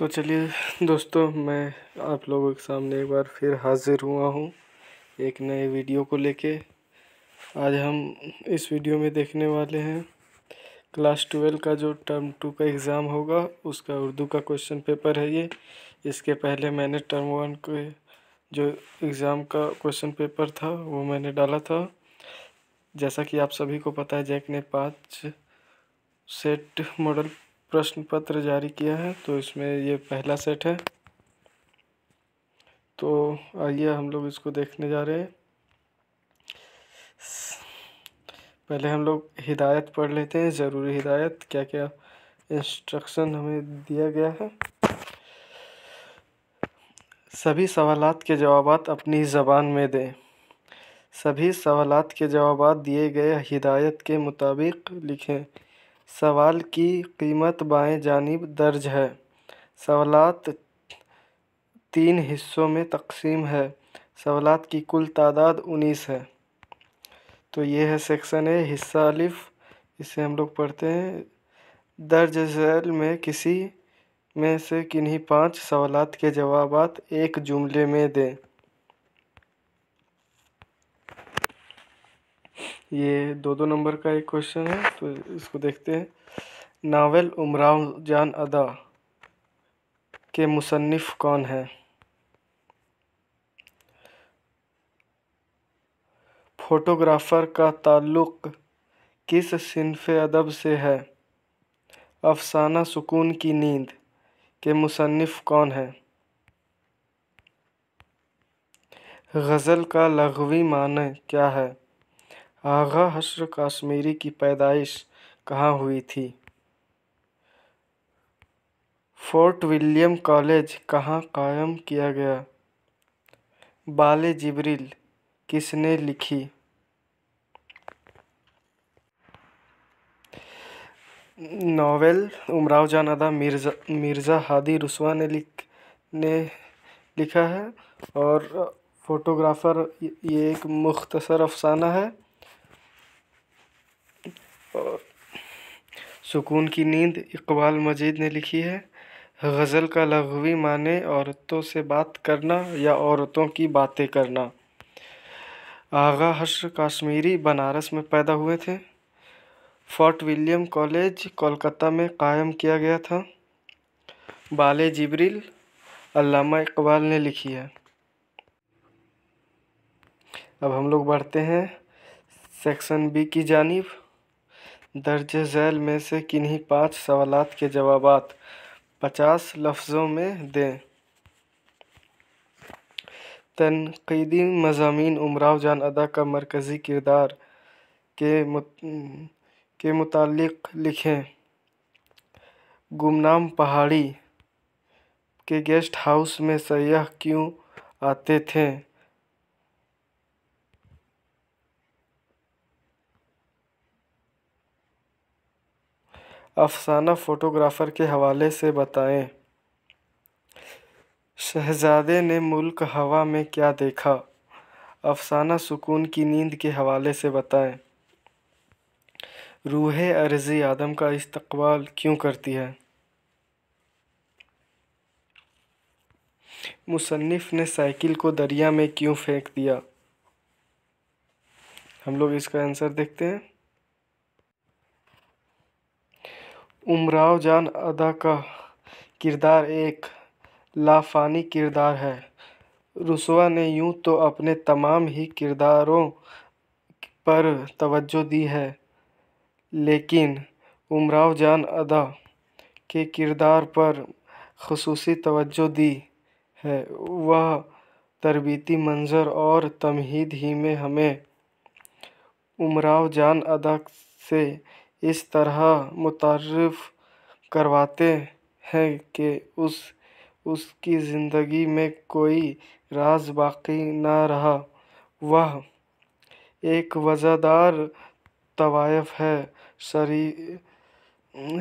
तो चलिए दोस्तों मैं आप लोगों के सामने एक बार फिर हाज़िर हुआ हूँ एक नए वीडियो को लेके आज हम इस वीडियो में देखने वाले हैं क्लास ट्वेल्व का जो टर्म टू का एग्ज़ाम होगा उसका उर्दू का क्वेश्चन पेपर है ये इसके पहले मैंने टर्म वन के जो एग्ज़ाम का क्वेश्चन पेपर था वो मैंने डाला था जैसा कि आप सभी को पता है जैक ने पाँच सेट मॉडल प्रश्न पत्र जारी किया है तो इसमें ये पहला सेट है तो आइए हम लोग इसको देखने जा रहे हैं पहले हम लोग हिदायत पढ़ लेते हैं ज़रूरी हिदायत क्या क्या इंस्ट्रक्शन हमें दिया गया है सभी सवाल के जवाब अपनी ज़बान में दें सभी सवाल के जवाब दिए गए हिदायत के मुताबिक लिखें सवाल की कीमत बाएँ जानिब दर्ज है सवालात तीन हिस्सों में तक़सीम है सवालात की कुल तादाद उन्नीस है तो ये है सेक्शन ए हिस्सा अलिफ इसे हम लोग पढ़ते हैं दर्ज झैल में किसी में से किन्हीं पांच सवालत के जवाब एक जुमले में दें ये दो दो नंबर का एक क्वेश्चन है तो इसको देखते हैं नावल उमराव जान अदा के मुसनफ़ कौन है फोटोग्राफ़र का ताल्लुक़ किस सिनफ़ अदब से है अफसाना सुकून की नींद के मुसनफ़ कौन हैं गज़ल का लघवी मान क्या है आग़ा हश्र कश्मीरी की पैदाइश कहाँ हुई थी फ़ोर्ट विलियम कॉलेज कहाँ कायम किया गया बाल जिब्रिल किसने लिखी नावल उमराव जान अदा मिर्ज़ा मिर्ज़ा हादी रसवा ने लिख ने लिखा है और फोटोग्राफ़र ये एक मुख्तसर अफसाना है और सुकून की नींद इकबाल मजीद ने लिखी है गज़ल का लघवी माने औरतों से बात करना या औरतों की बातें करना आगा हश्र काश्मीरी बनारस में पैदा हुए थे फोर्ट विलियम कॉलेज कोलकाता में कायम किया गया था बाल जिब्रिल अल्लामा इकबाल ने लिखी है अब हम लोग बढ़ते हैं सेक्शन बी की जानिब दर्ज झैल में से किन्हीं पाँच सवाल के जवाब पचास लफ्ज़ों में दें तनकीदी मजामी उमराव जान अदा का मरकज़ी किरदार के मुत के मुतालिक लिखें गुमनाम पहाड़ी के गेस्ट हाउस में सयाह क्यों आते थे अफसाना फ़ोटोग्राफ़र के हवाले से बताएँ शहज़ादे ने मुल्क हवा में क्या देखा अफसाना सुकून की नींद के हवाले से बताएँ रूह अर्ज़ी आदम का इस्तकबाल क्यों करती है मुसन्फ़ ने साइकिल को दरिया में क्यों फेंक दिया हम लोग इसका आंसर देखते हैं उमराव जान अदा का किरदार एक लाफ़ानी किरदार है रसुआ ने यूँ तो अपने तमाम ही किरदारों पर तवज्जो दी है लेकिन उमराव जान अदा के किरदार पर खसूसी तवज्जो दी है वह तरबीती मंज़र और तमहीद ही में हमें उमराव जान अदा से इस तरह मुतारफ़ करवाते हैं कि उस उसकी ज़िंदगी में कोई राज़ बाक़ी ना रहा वह एक वज़ादार तवायफ़ है शरी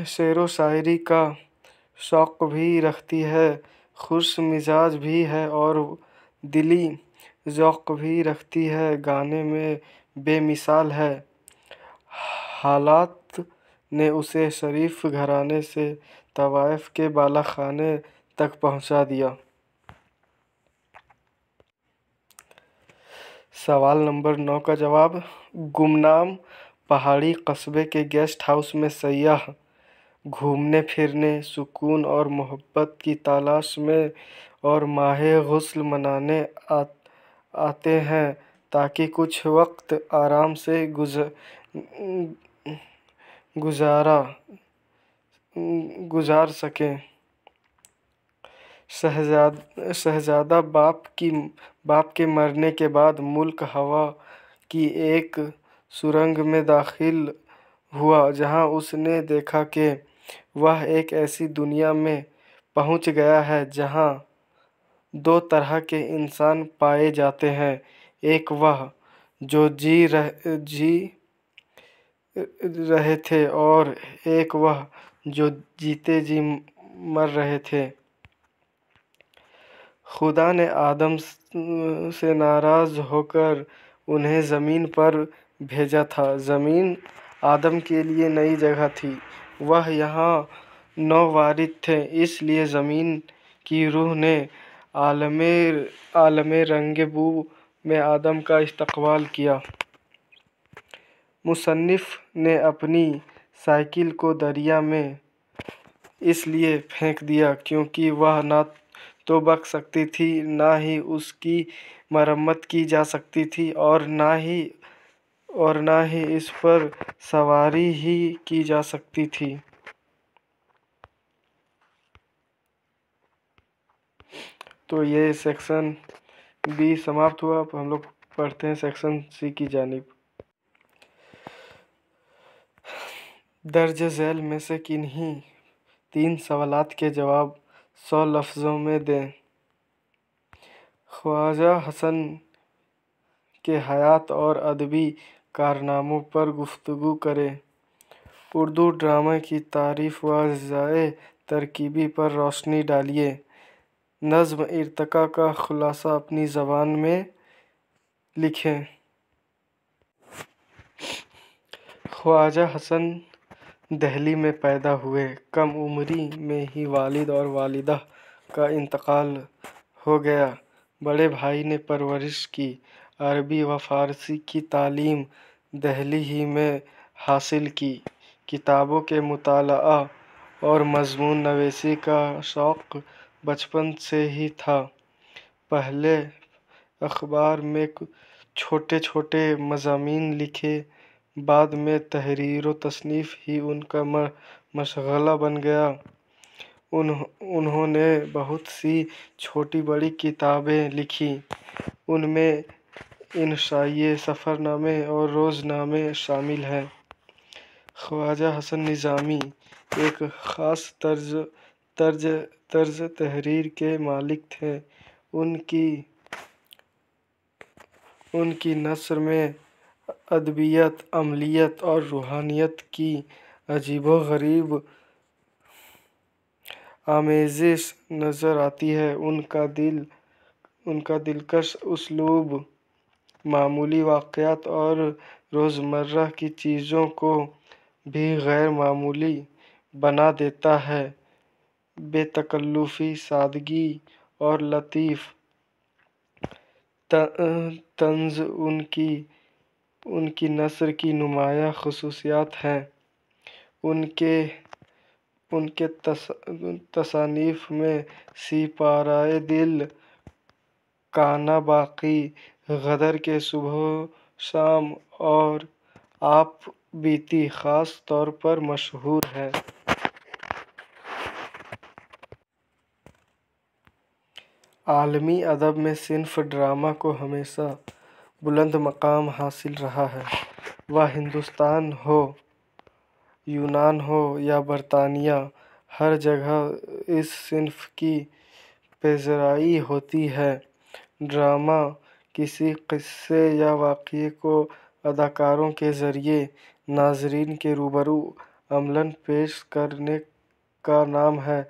शेर व शायरी का शौक़ भी रखती है खुश मिजाज भी है और दिली ज़ौक़ भी रखती है गाने में बेमिसाल है हालात ने उसे शरीफ घराने से तवायफ के खाने तक पहुँचा दिया सवाल नंबर नौ का जवाब गुमनाम पहाड़ी कस्बे के गेस्ट हाउस में सयाह घूमने फिरने सुकून और मोहब्बत की तलाश में और माह गसल मनाने आ, आते हैं ताकि कुछ वक्त आराम से गुजर गुज़ारा गुज़ार सकें शहज़ाद शहज़ादा बाप की बाप के मरने के बाद मुल्क हवा की एक सुरंग में दाखिल हुआ जहां उसने देखा कि वह एक ऐसी दुनिया में पहुंच गया है जहां दो तरह के इंसान पाए जाते हैं एक वह जो जी रह जी रहे थे और एक वह जो जीते जी मर रहे थे खुदा ने आदम से नाराज़ होकर उन्हें ज़मीन पर भेजा था ज़मीन आदम के लिए नई जगह थी वह यहाँ नौवारिद थे इसलिए ज़मीन की रूह ने आलम आलम रंगबू में आदम का इस्तकबाल किया मुसनफ़ ने अपनी साइकिल को दरिया में इसलिए फेंक दिया क्योंकि वह ना तो बक सकती थी ना ही उसकी मरम्मत की जा सकती थी और ना ही और ना ही इस पर सवारी ही की जा सकती थी तो ये सेक्शन बी समाप्त हुआ अब हम लोग पढ़ते हैं सेक्शन सी की जानब दर्ज झैल में से किन्हीं तीन सवाल के जवाब सौ लफ्ज़ों में दें ख्वाजा हसन के हयात और अदबी कारनामों पर गुफ्तु करें उर्दू ड्रामा की तारीफ़ व ज़ाए तरकीबी पर रोशनी डालिए नज़म इरतका का ख़ुलासा अपनी ज़बान में लिखें ख्वाजा हसन दिल्ली में पैदा हुए कम उम्री में ही वालिद और वालिदा का इंतकाल हो गया बड़े भाई ने परवरिश की अरबी व फ़ारसी की तालीम दिल्ली ही में हासिल की किताबों के मुताला और मजमून नवेसी का शौक़ बचपन से ही था पहले अखबार में छोटे छोटे मजामी लिखे बाद में तहरीर व तसनीफ़ ही उनका मशग़ला बन गया उन उन्होंने बहुत सी छोटी बड़ी किताबें लिखीं उनमें इंशाइये सफ़रनामे और रोज़नामे शामिल हैं ख्वाजा हसन निज़ामी एक ख़ास तर्ज तर्ज तर्ज तहरीर के मालिक थे उनकी उनकी नसर में अदबियत अमलियत और रूहानियत की अजीबो गरीब आमेजिश नज़र आती है उनका दिल उनका दिलकश उसलूब मामूली वाक़ात और रोज़मर्रा की चीज़ों को भी गैर मामूली बना देता है बेतकल्लुफ़ी सादगी और लतीफ़ तंज उनकी उनकी नसर की नुमाया खसूसियात हैं उनके उनके तस तसानीफ़ में सिपाराए दिल काना बाक़ी ग़दर के सुबह शाम और आप बीती ख़ास तौर पर मशहूर है आलमी अदब में सिर्फ़ ड्रामा को हमेशा बुलंद मक़ाम हासिल रहा है वह हिंदुस्तान हो यूनान हो या बरतानिया हर जगह इस सिंफ़ की पेजराई होती है ड्रामा किसी किस्से या वाक़े को अदाकारों के ज़रिए नाज़रीन के रूबरू अमलन पेश करने का नाम है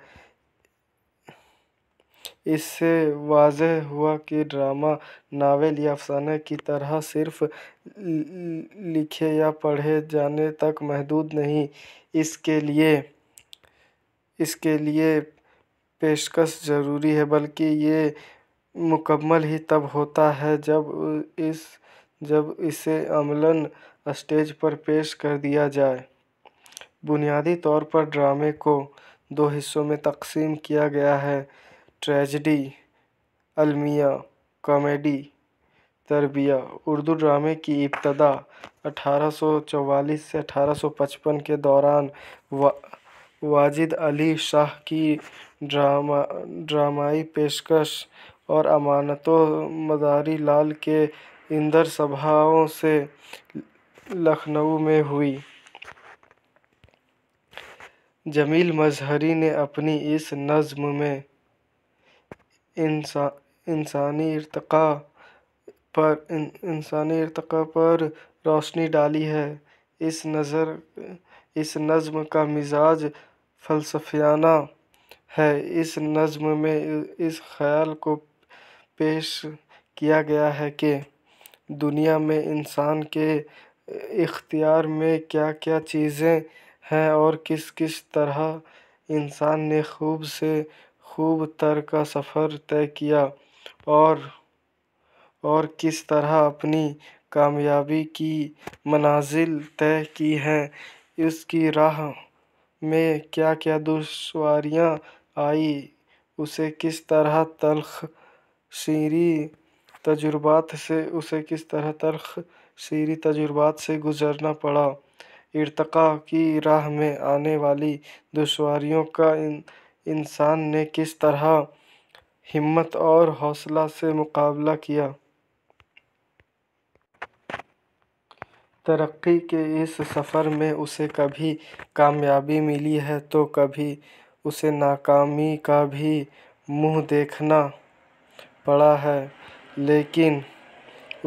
इससे वाज़ह हुआ कि ड्रामा नावल या अफ़साने की तरह सिर्फ़ लिखे या पढ़े जाने तक महदूद नहीं इसके लिए इसके लिए पेशकश ज़रूरी है बल्कि ये मुकम्मल ही तब होता है जब इस जब इसे अमलन स्टेज पर पेश कर दिया जाए बुनियादी तौर पर ड्रामे को दो हिस्सों में तकसीम किया गया है ट्रेजडी अलमिया कॉमेडी तरबिया उर्दू ड्रामे की इब्तदा अठारह सौ चौवालीस से अठारह सौ पचपन के दौरान वा वाजिद अली शाह की ड्रामा ड्रामाई पेशकश और अमानतो मदारी लाल के इंदर सभाओं से लखनऊ में हुई जमील मजहरी ने अपनी इस नज़म में इंसा इंसानी इरतक़ा पर इंसानी इरतक़ा पर रोशनी डाली है इस नज़र इस नज़म का मिज़ाज फ़लसफ़ियाना है इस नजम में इस ख़्याल को पेश किया गया है कि दुनिया में इंसान के इख्तियार में क्या क्या चीज़ें हैं और किस किस तरह इंसान ने खूब से खूब तर का सफ़र तय किया और और किस तरह अपनी कामयाबी की मनाजिल तय की हैं उसकी राह में क्या क्या दुश्वारियाँ आईं उसे किस तरह तलख सीरी तजुर्बात से उसे किस तरह तलख सीरी तजुर्बात से गुज़रना पड़ा इरतक़ा की राह में आने वाली दुश्वारियों का इंसान ने किस तरह हिम्मत और हौसला से मुकाबला किया तरक्की के इस सफ़र में उसे कभी कामयाबी मिली है तो कभी उसे नाकामी का भी मुंह देखना पड़ा है लेकिन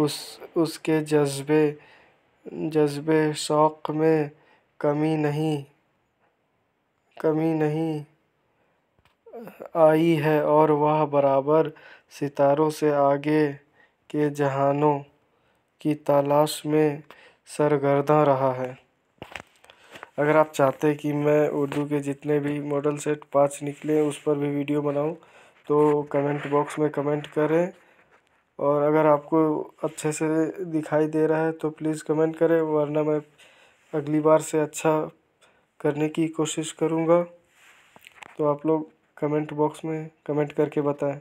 उस उसके जज्बे जज्बे शौक़ में कमी नहीं कमी नहीं आई है और वह बराबर सितारों से आगे के जहानों की तलाश में सरगर्दा रहा है अगर आप चाहते हैं कि मैं उर्दू के जितने भी मॉडल सेट पाँच निकले उस पर भी वीडियो बनाऊं तो कमेंट बॉक्स में कमेंट करें और अगर आपको अच्छे से दिखाई दे रहा है तो प्लीज़ कमेंट करें वरना मैं अगली बार से अच्छा करने की कोशिश करूँगा तो आप लोग कमेंट बॉक्स में कमेंट करके बताएं